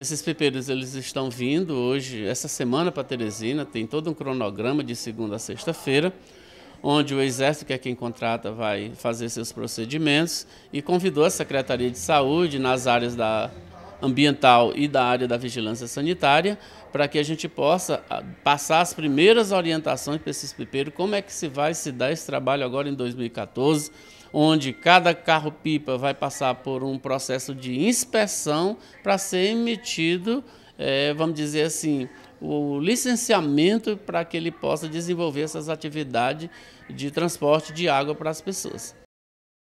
Esses pepeiros eles estão vindo hoje, essa semana para Teresina, tem todo um cronograma de segunda a sexta-feira, onde o Exército, que é quem contrata, vai fazer seus procedimentos e convidou a Secretaria de Saúde nas áreas da ambiental e da área da vigilância sanitária, para que a gente possa ah, passar as primeiras orientações para esses pipeiros, como é que se vai se dar esse trabalho agora em 2014, onde cada carro-pipa vai passar por um processo de inspeção para ser emitido, é, vamos dizer assim, o licenciamento para que ele possa desenvolver essas atividades de transporte de água para as pessoas.